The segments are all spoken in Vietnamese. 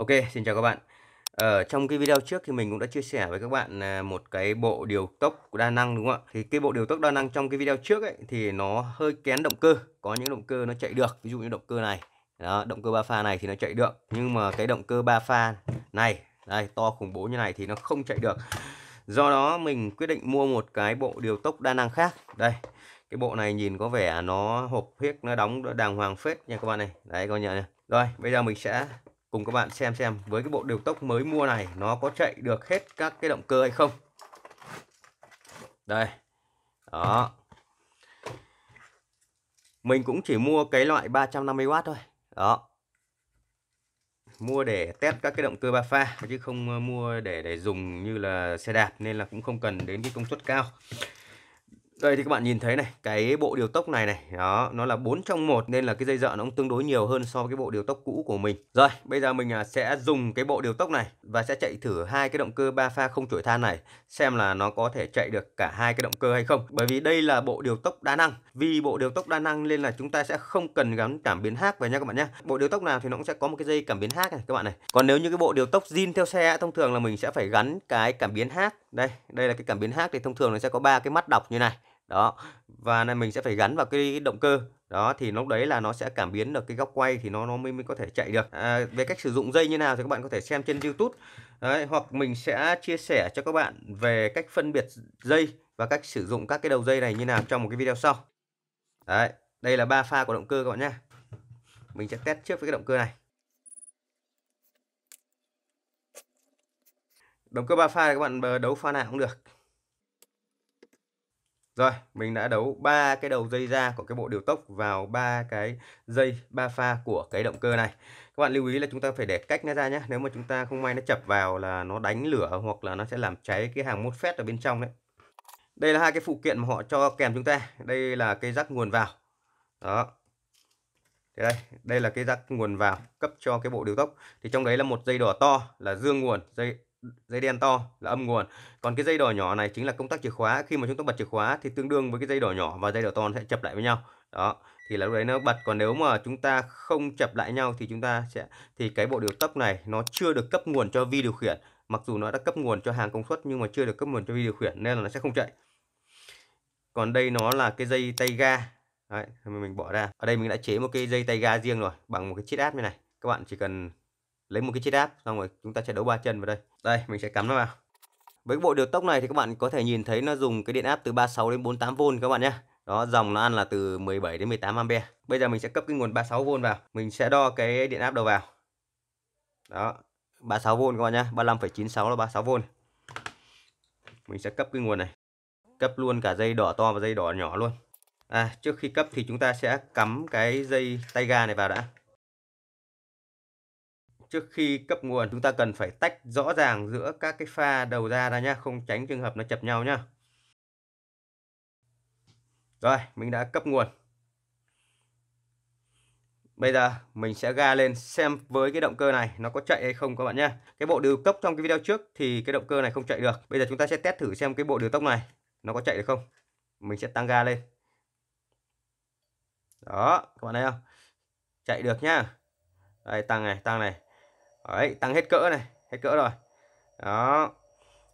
Ok, xin chào các bạn. Ở ờ, trong cái video trước thì mình cũng đã chia sẻ với các bạn à, một cái bộ điều tốc đa năng đúng không ạ? Thì cái bộ điều tốc đa năng trong cái video trước ấy thì nó hơi kén động cơ, có những động cơ nó chạy được, ví dụ như động cơ này. Đó, động cơ ba pha này thì nó chạy được, nhưng mà cái động cơ ba pha này, đây to khủng bố như này thì nó không chạy được. Do đó mình quyết định mua một cái bộ điều tốc đa năng khác. Đây. Cái bộ này nhìn có vẻ nó hộp huyết nó đóng đàng hoàng phết nha các bạn này. Đấy các bạn nhận này. Rồi, bây giờ mình sẽ cùng các bạn xem xem với cái bộ điều tốc mới mua này nó có chạy được hết các cái động cơ hay không đây đó mình cũng chỉ mua cái loại 350W thôi đó mua để test các cái động cơ ba pha chứ không ờ, mua để để dùng như là xe đạp nên là cũng không cần đến cái công suất cao đây thì các bạn nhìn thấy này, cái bộ điều tốc này này, đó, nó là 4 trong 1 nên là cái dây dợ nó cũng tương đối nhiều hơn so với cái bộ điều tốc cũ của mình. Rồi, bây giờ mình à, sẽ dùng cái bộ điều tốc này và sẽ chạy thử hai cái động cơ 3 pha không chuỗi than này xem là nó có thể chạy được cả hai cái động cơ hay không. Bởi vì đây là bộ điều tốc đa năng. Vì bộ điều tốc đa năng nên là chúng ta sẽ không cần gắn cảm biến hát vào nha các bạn nhé. Bộ điều tốc nào thì nó cũng sẽ có một cái dây cảm biến hát này các bạn này. Còn nếu như cái bộ điều tốc zin theo xe thông thường là mình sẽ phải gắn cái cảm biến hát. Đây, đây là cái cảm biến hát thì thông thường nó sẽ có ba cái mắt đọc như này đó và này mình sẽ phải gắn vào cái động cơ đó thì lúc đấy là nó sẽ cảm biến được cái góc quay thì nó nó mới, mới có thể chạy được à, về cách sử dụng dây như nào thì các bạn có thể xem trên YouTube đấy, hoặc mình sẽ chia sẻ cho các bạn về cách phân biệt dây và cách sử dụng các cái đầu dây này như nào trong một cái video sau đấy đây là ba pha của động cơ các bạn nhé mình sẽ test trước với cái động cơ này động cơ ba pha các bạn đấu pha nào cũng được rồi, mình đã đấu ba cái đầu dây ra của cái bộ điều tốc vào ba cái dây ba pha của cái động cơ này. Các bạn lưu ý là chúng ta phải để cách nó ra nhé. Nếu mà chúng ta không may nó chập vào là nó đánh lửa hoặc là nó sẽ làm cháy cái hàng mốt phét ở bên trong đấy. Đây là hai cái phụ kiện mà họ cho kèm chúng ta. Đây là cái rắc nguồn vào. Đó. Thế đây, đây là cái rắc nguồn vào cấp cho cái bộ điều tốc. Thì trong đấy là một dây đỏ to là dương nguồn, dây dây đen to là âm nguồn còn cái dây đỏ nhỏ này chính là công tắc chìa khóa khi mà chúng ta bật chìa khóa thì tương đương với cái dây đỏ nhỏ và dây đỏ to sẽ chập lại với nhau đó thì là lúc đấy nó bật còn nếu mà chúng ta không chập lại nhau thì chúng ta sẽ thì cái bộ điều tốc này nó chưa được cấp nguồn cho vi điều khiển mặc dù nó đã cấp nguồn cho hàng công suất nhưng mà chưa được cấp nguồn cho vi điều khiển nên là nó sẽ không chạy còn đây nó là cái dây tay ga đấy, mình bỏ ra ở đây mình đã chế một cái dây tay ga riêng rồi bằng một cái chiếc áp như này các bạn chỉ cần lấy một cái chiếc áp xong rồi chúng ta sẽ đấu ba chân vào đây đây mình sẽ cắm nó vào với cái bộ điều tốc này thì các bạn có thể nhìn thấy nó dùng cái điện áp từ 36 đến 48V các bạn nhé đó dòng nó ăn là từ 17 đến 18 ampe bây giờ mình sẽ cấp cái nguồn 36V vào mình sẽ đo cái điện áp đầu vào đó 36V các bạn nhé 35,96 là 36V mình sẽ cấp cái nguồn này cấp luôn cả dây đỏ to và dây đỏ nhỏ luôn à, trước khi cấp thì chúng ta sẽ cắm cái dây tay ga này vào đã trước khi cấp nguồn chúng ta cần phải tách rõ ràng giữa các cái pha đầu ra ra nhá, không tránh trường hợp nó chập nhau nhá. Rồi, mình đã cấp nguồn. Bây giờ mình sẽ ga lên xem với cái động cơ này nó có chạy hay không các bạn nhá Cái bộ điều cấp trong cái video trước thì cái động cơ này không chạy được. Bây giờ chúng ta sẽ test thử xem cái bộ điều tốc này nó có chạy được không. Mình sẽ tăng ga lên. Đó, các bạn thấy không? Chạy được nhá. Đây tăng này, tăng này. Đấy, tăng hết cỡ này, hết cỡ rồi. Đó.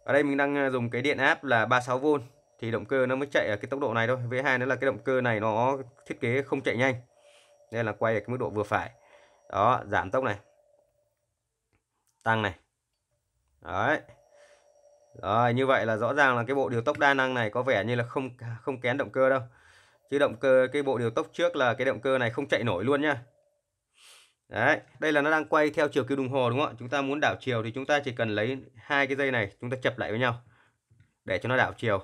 Ở đây mình đang ờ, dùng cái điện áp là 36V thì động cơ nó mới chạy ở cái tốc độ này thôi. với hai nữa là cái động cơ này nó thiết kế không chạy nhanh. Nên là quay ở cái mức độ vừa phải. Đó, giảm tốc này. Tăng này. Đấy. Rồi, như vậy là rõ ràng là cái bộ điều tốc đa năng này có vẻ như là không không kén động cơ đâu. Chứ động cơ cái bộ điều tốc trước là cái động cơ này không chạy nổi luôn nhá. Đấy, đây là nó đang quay theo chiều kim đồng hồ đúng không ạ? Chúng ta muốn đảo chiều thì chúng ta chỉ cần lấy hai cái dây này chúng ta chập lại với nhau để cho nó đảo chiều.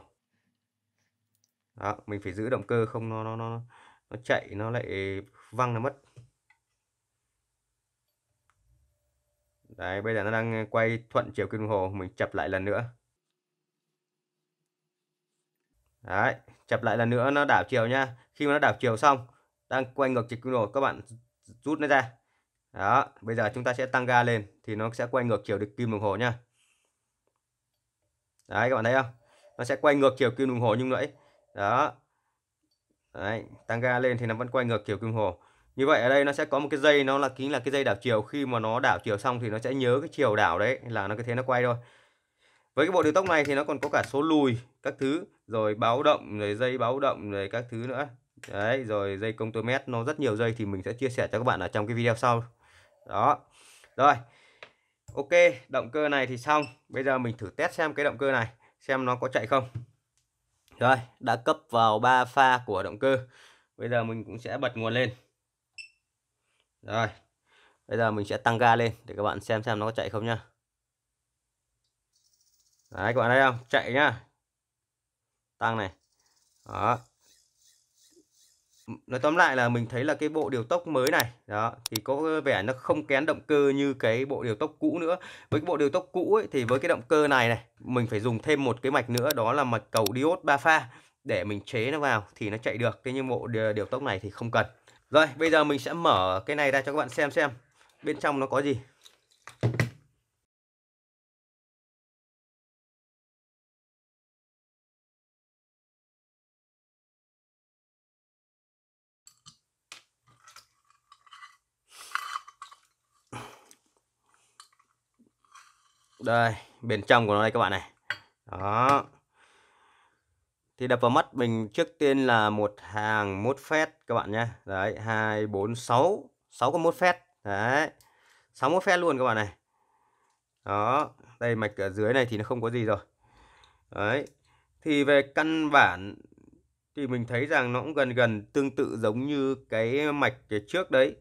Đó, mình phải giữ động cơ không nó nó nó nó chạy nó lại văng nó mất. Đấy, bây giờ nó đang quay thuận chiều kim đồng hồ, mình chập lại lần nữa. Đấy, chập lại lần nữa nó đảo chiều nha. Khi mà nó đảo chiều xong, đang quay ngược chiều kim đồng hồ các bạn rút nó ra đó, bây giờ chúng ta sẽ tăng ga lên thì nó sẽ quay ngược chiều kim đồng hồ nha Đấy các bạn thấy không? Nó sẽ quay ngược chiều kim đồng hồ như vậy Đó. Đấy, tăng ga lên thì nó vẫn quay ngược chiều kim đồng hồ. Như vậy ở đây nó sẽ có một cái dây nó là kính là cái dây đảo chiều khi mà nó đảo chiều xong thì nó sẽ nhớ cái chiều đảo đấy là nó cứ thế nó quay thôi. Với cái bộ điều tốc này thì nó còn có cả số lùi các thứ, rồi báo động, rồi dây báo động, rồi các thứ nữa. Đấy, rồi dây công tơ mét nó rất nhiều dây thì mình sẽ chia sẻ cho các bạn ở trong cái video sau đó rồi ok động cơ này thì xong bây giờ mình thử test xem cái động cơ này xem nó có chạy không rồi đã cấp vào 3 pha của động cơ bây giờ mình cũng sẽ bật nguồn lên rồi bây giờ mình sẽ tăng ga lên để các bạn xem xem nó có chạy không nhá đấy các bạn thấy không chạy nhá tăng này đó nói tóm lại là mình thấy là cái bộ điều tốc mới này đó thì có vẻ nó không kén động cơ như cái bộ điều tốc cũ nữa với cái bộ điều tốc cũ ấy, thì với cái động cơ này này mình phải dùng thêm một cái mạch nữa đó là mạch cầu diode ba pha để mình chế nó vào thì nó chạy được thế nhưng bộ điều tốc này thì không cần rồi bây giờ mình sẽ mở cái này ra cho các bạn xem xem bên trong nó có gì đây bên trong của nó đây các bạn này đó thì đập vào mắt mình trước tiên là một hàng mốt phét các bạn nhé đấy hai bốn sáu sáu con mốt phét đấy sáu mốt phét luôn các bạn này đó đây mạch ở dưới này thì nó không có gì rồi đấy thì về căn bản thì mình thấy rằng nó cũng gần gần tương tự giống như cái mạch trước đấy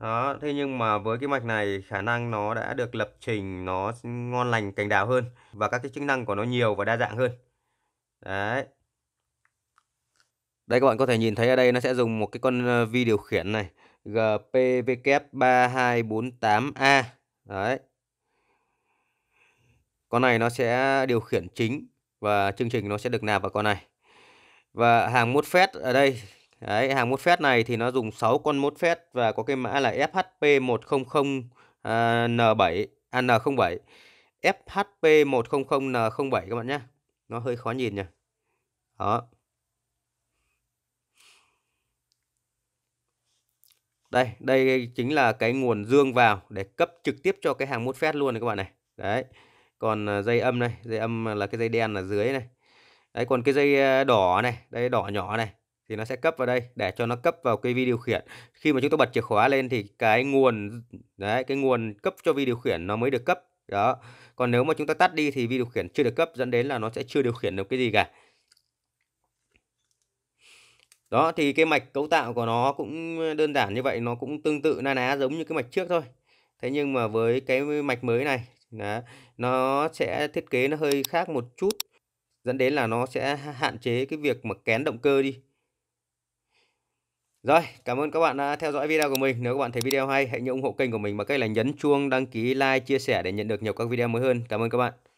đó thế nhưng mà với cái mạch này khả năng nó đã được lập trình nó ngon lành cành đào hơn và các cái chức năng của nó nhiều và đa dạng hơn đấy đây các bạn có thể nhìn thấy ở đây nó sẽ dùng một cái con ờ, vi điều khiển này GPW3248A đấy con này nó sẽ điều khiển chính và chương trình nó sẽ được nạp vào con này và hàng MOSFET ở đây Đấy, hàng mốt phép này thì nó dùng 6 con mốt phép và có cái mã là FHP100N7 à, N07. FHP100N07 các bạn nhé. Nó hơi khó nhìn nhỉ. Đó. Đây, đây chính là cái nguồn dương vào để cấp trực tiếp cho cái hàng mốt phép luôn này các bạn này. Đấy. Còn à, dây âm này, dây âm là cái dây đen ở dưới này. Đấy còn cái dây à, đỏ này, đây đỏ nhỏ này thì nó sẽ cấp vào đây để cho nó cấp vào cái vi điều khiển khi mà chúng ta bật chìa khóa lên thì cái nguồn đấy cái nguồn cấp cho vi điều khiển nó mới được cấp đó còn nếu mà chúng ta tắt đi thì vi điều khiển chưa được cấp dẫn đến là nó sẽ chưa điều khiển được cái gì cả đó thì cái mạch cấu tạo của nó cũng đơn giản như vậy nó cũng tương tự na ná giống như cái mạch trước thôi thế nhưng mà với cái mạch mới này đó, nó sẽ thiết kế nó hơi khác một chút dẫn đến là nó sẽ hạn chế cái việc mà kén động cơ đi rồi, cảm ơn các bạn đã theo dõi video của mình. Nếu các bạn thấy video hay, hãy nhớ ủng hộ kênh của mình bằng cách là nhấn chuông, đăng ký, like, chia sẻ để nhận được nhiều các video mới hơn. Cảm ơn các bạn.